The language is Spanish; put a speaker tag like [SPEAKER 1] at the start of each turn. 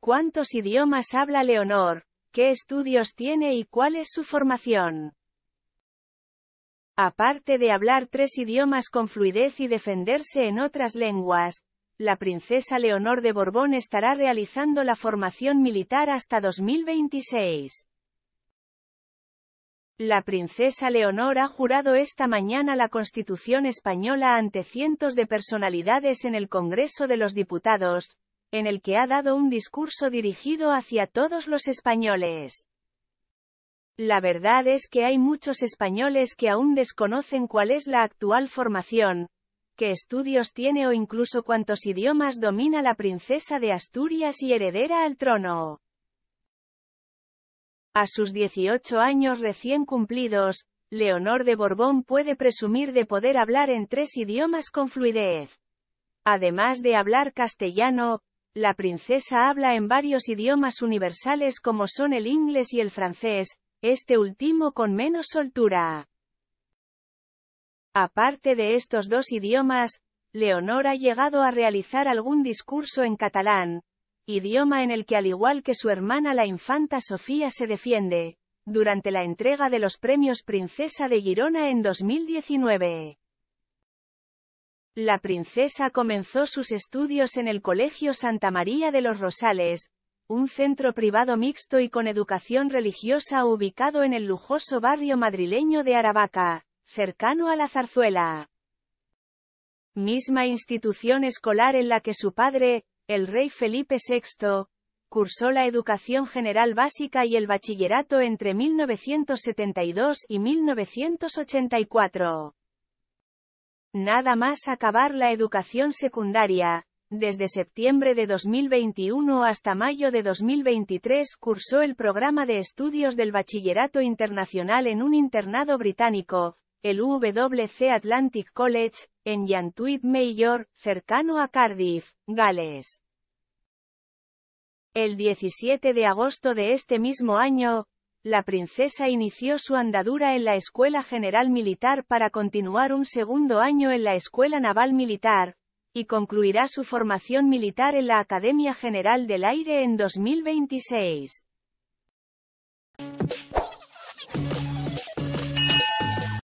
[SPEAKER 1] ¿Cuántos idiomas habla Leonor? ¿Qué estudios tiene y cuál es su formación? Aparte de hablar tres idiomas con fluidez y defenderse en otras lenguas, la princesa Leonor de Borbón estará realizando la formación militar hasta 2026. La princesa Leonor ha jurado esta mañana la Constitución española ante cientos de personalidades en el Congreso de los Diputados, en el que ha dado un discurso dirigido hacia todos los españoles. La verdad es que hay muchos españoles que aún desconocen cuál es la actual formación, qué estudios tiene o incluso cuántos idiomas domina la princesa de Asturias y heredera al trono. A sus 18 años recién cumplidos, Leonor de Borbón puede presumir de poder hablar en tres idiomas con fluidez. Además de hablar castellano, la princesa habla en varios idiomas universales como son el inglés y el francés, este último con menos soltura. Aparte de estos dos idiomas, Leonor ha llegado a realizar algún discurso en catalán, idioma en el que al igual que su hermana la infanta Sofía se defiende, durante la entrega de los premios Princesa de Girona en 2019. La princesa comenzó sus estudios en el Colegio Santa María de los Rosales, un centro privado mixto y con educación religiosa ubicado en el lujoso barrio madrileño de Aravaca, cercano a la Zarzuela. Misma institución escolar en la que su padre, el rey Felipe VI, cursó la educación general básica y el bachillerato entre 1972 y 1984. Nada más acabar la educación secundaria, desde septiembre de 2021 hasta mayo de 2023 cursó el programa de estudios del Bachillerato Internacional en un internado británico, el WC Atlantic College, en Yantuit Mayor, cercano a Cardiff, Gales. El 17 de agosto de este mismo año, la princesa inició su andadura en la Escuela General Militar para continuar un segundo año en la Escuela Naval Militar, y concluirá su formación militar en la Academia General del Aire en 2026.